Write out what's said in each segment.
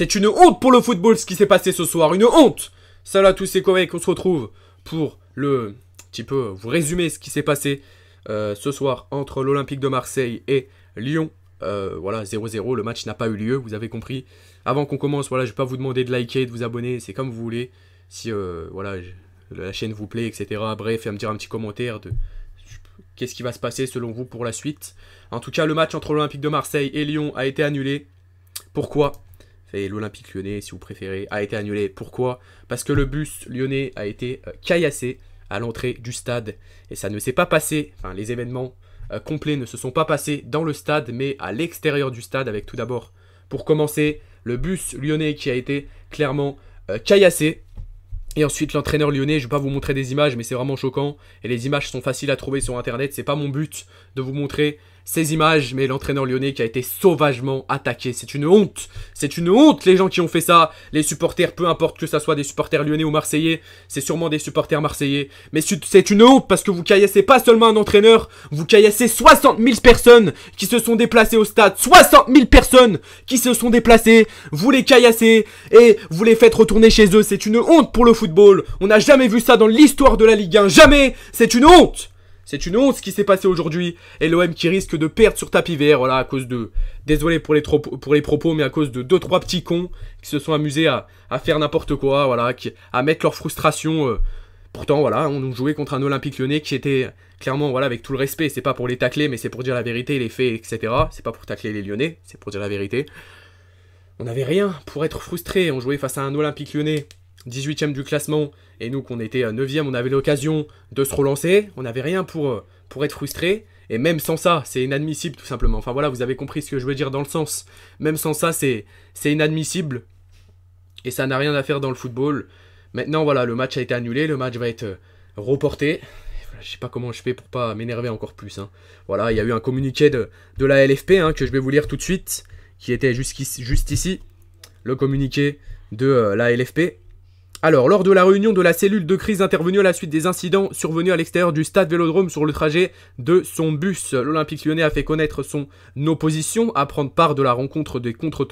C'est une honte pour le football ce qui s'est passé ce soir, une honte Salut à tous, et collègues, on se retrouve pour le petit peu vous résumer ce qui s'est passé euh, ce soir entre l'Olympique de Marseille et Lyon. Euh, voilà, 0-0, le match n'a pas eu lieu, vous avez compris. Avant qu'on commence, voilà, je vais pas vous demander de liker, de vous abonner, c'est comme vous voulez. Si euh, voilà, la chaîne vous plaît, etc. Bref, faites me dire un petit commentaire de qu'est-ce qui va se passer selon vous pour la suite. En tout cas, le match entre l'Olympique de Marseille et Lyon a été annulé. Pourquoi et l'Olympique lyonnais si vous préférez, a été annulé. Pourquoi Parce que le bus lyonnais a été euh, caillassé à l'entrée du stade et ça ne s'est pas passé, enfin les événements euh, complets ne se sont pas passés dans le stade mais à l'extérieur du stade avec tout d'abord pour commencer le bus lyonnais qui a été clairement euh, caillassé et ensuite l'entraîneur lyonnais, je ne vais pas vous montrer des images mais c'est vraiment choquant et les images sont faciles à trouver sur internet, c'est pas mon but de vous montrer ces images, mais l'entraîneur lyonnais qui a été sauvagement attaqué. C'est une honte. C'est une honte, les gens qui ont fait ça. Les supporters, peu importe que ça soit des supporters lyonnais ou marseillais, c'est sûrement des supporters marseillais. Mais c'est une honte parce que vous caillassez pas seulement un entraîneur, vous caillassez 60 000 personnes qui se sont déplacées au stade. 60 000 personnes qui se sont déplacées. Vous les caillassez et vous les faites retourner chez eux. C'est une honte pour le football. On n'a jamais vu ça dans l'histoire de la Ligue 1. Jamais. C'est une honte. C'est une honte ce qui s'est passé aujourd'hui. Et l'OM qui risque de perdre sur tapis vert, voilà, à cause de... Désolé pour les, pour les propos, mais à cause de 2-3 petits cons qui se sont amusés à, faire n'importe quoi, voilà, à mettre leur frustration... Euh. Pourtant, voilà, on jouait contre un Olympique lyonnais qui était clairement, voilà, avec tout le respect, c'est pas pour les tacler, mais c'est pour dire la vérité, les faits, etc. C'est pas pour tacler les lyonnais, c'est pour dire la vérité. On n'avait rien pour être frustré, on jouait face à un Olympique lyonnais 18ème du classement, et nous qu'on était 9ème, euh, on avait l'occasion de se relancer, on n'avait rien pour, euh, pour être frustré, et même sans ça, c'est inadmissible tout simplement. Enfin voilà, vous avez compris ce que je veux dire dans le sens. Même sans ça, c'est inadmissible, et ça n'a rien à faire dans le football. Maintenant voilà, le match a été annulé, le match va être euh, reporté. Je sais pas comment je fais pour pas m'énerver encore plus. Hein. Voilà, il y a eu un communiqué de, la LFP hein, que je vais vous lire tout de suite, qui était juste ici, le communiqué de la LFP. Alors, lors de la réunion de la cellule de crise intervenue à la suite des incidents survenus à l'extérieur du stade Vélodrome sur le trajet de son bus, l'Olympique lyonnais a fait connaître son opposition à prendre part de la rencontre des contre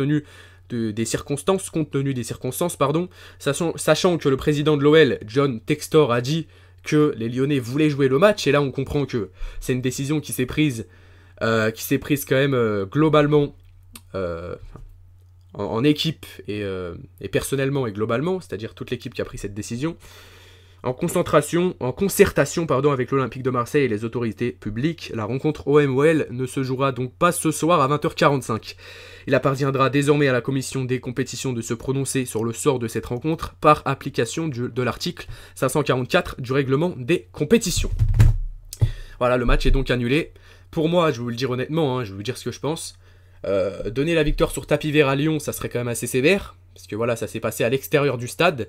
des circonstances, compte tenu des circonstances, pardon, sachant, que le président de l'OL, John Textor, a dit que les Lyonnais voulaient jouer le match, et là on comprend que c'est une décision qui s'est prise, euh, qui s'est prise quand même euh, globalement, euh, en, équipe euh, et, personnellement et globalement, c'est-à-dire toute l'équipe qui a pris cette décision, en concentration, en concertation pardon, avec l'Olympique de Marseille et les autorités publiques. La rencontre OMOL ne se jouera donc pas ce soir à 20h45. Il appartiendra désormais à la commission des compétitions de se prononcer sur le sort de cette rencontre par application de l'article 544 du règlement des compétitions. Voilà, le match est donc annulé. Pour moi, je vais vous le dire honnêtement, hein, je vais vous dire ce que je pense. Euh, donner la victoire sur tapis vert à Lyon, ça serait quand même assez sévère, parce que voilà, ça s'est passé à l'extérieur du stade.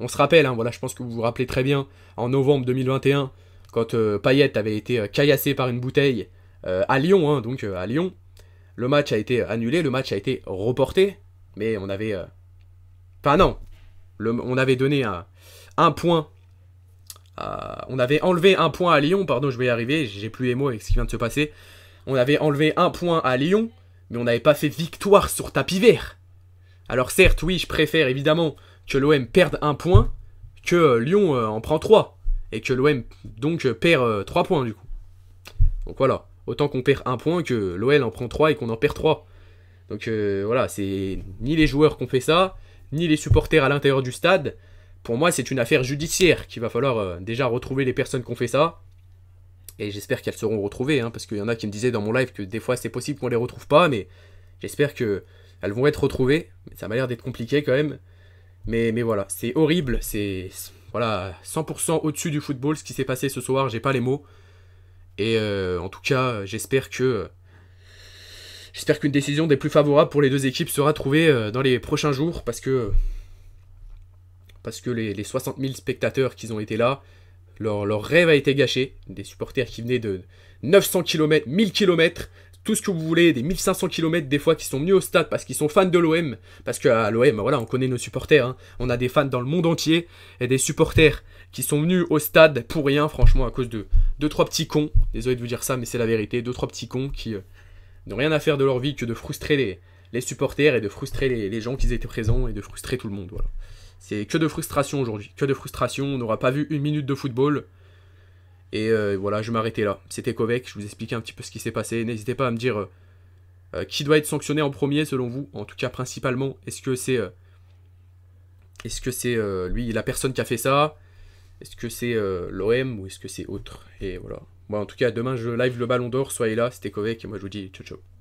On se rappelle, hein, voilà, je pense que vous vous rappelez très bien, en novembre 2021, quand Payette euh, Payet avait été euh, caillassé par une bouteille à Lyon, hein, donc à Lyon, le match a été annulé, le match a été reporté, mais on avait... Enfin non, on avait donné un, un point on avait enlevé un point à Lyon, pardon, je vais y arriver, j'ai plus les mots avec ce qui vient de se passer. On avait enlevé un point à Lyon, mais on n'avait pas fait victoire sur tapis vert. Alors certes, oui, je préfère évidemment que l'OM perde un point que euh, Lyon euh, en prend trois. Et que l'OM donc euh, perd trois points du coup. Donc voilà, autant qu'on perd un point que l'OL en prend trois et qu'on en perd trois. Donc voilà, c'est ni les joueurs qui ont fait ça, ni les supporters à l'intérieur du stade. Pour moi, c'est une affaire judiciaire qu'il va falloir déjà retrouver les personnes qui ont fait ça et j'espère qu'elles seront retrouvées, hein, parce qu'il y en a qui me disaient dans mon live que des fois c'est possible qu'on les retrouve pas, mais j'espère qu'elles vont être retrouvées. Ça m'a l'air d'être compliqué quand même, mais, mais voilà, c'est horrible, c'est voilà 100% au-dessus du football ce qui s'est passé ce soir, j'ai pas les mots. Et euh, en tout cas, j'espère que j'espère qu'une décision des plus favorables pour les deux équipes sera trouvée euh, dans les prochains jours, parce que parce que les, les 60 000 spectateurs qui ont été là, leur, rêve a été gâché. Des supporters qui venaient de 900 km, 1000 km, tout ce que vous voulez, des 1500 km des fois qui sont venus au stade parce qu'ils sont fans de l'OM. Parce qu'à ah, l'OM, voilà, on connaît nos supporters. Hein. On a des fans dans le monde entier et des supporters qui sont venus au stade pour rien, franchement, à cause de 2-3 petits cons. Désolé de vous dire ça, mais c'est la vérité. 2-3 petits cons qui euh, n'ont rien à faire de leur vie que de frustrer les, supporters et de frustrer les, les gens qui étaient présents et de frustrer tout le monde. Voilà. C'est que de frustration aujourd'hui, que de frustration. On n'aura pas vu une minute de football. Et euh, voilà, je vais m'arrêter là. C'était Kovec, je vous expliquais un petit peu ce qui s'est passé. N'hésitez pas à me dire euh, euh, qui doit être sanctionné en premier selon vous, en tout cas principalement. Est-ce que c'est est-ce que c'est lui, la personne qui a fait ça Est-ce que c'est l'OM ou est-ce que c'est autre Et voilà. Bon, en tout cas, demain, je live le ballon d'or. Soyez là, c'était Kovec et moi, je vous dis ciao ciao.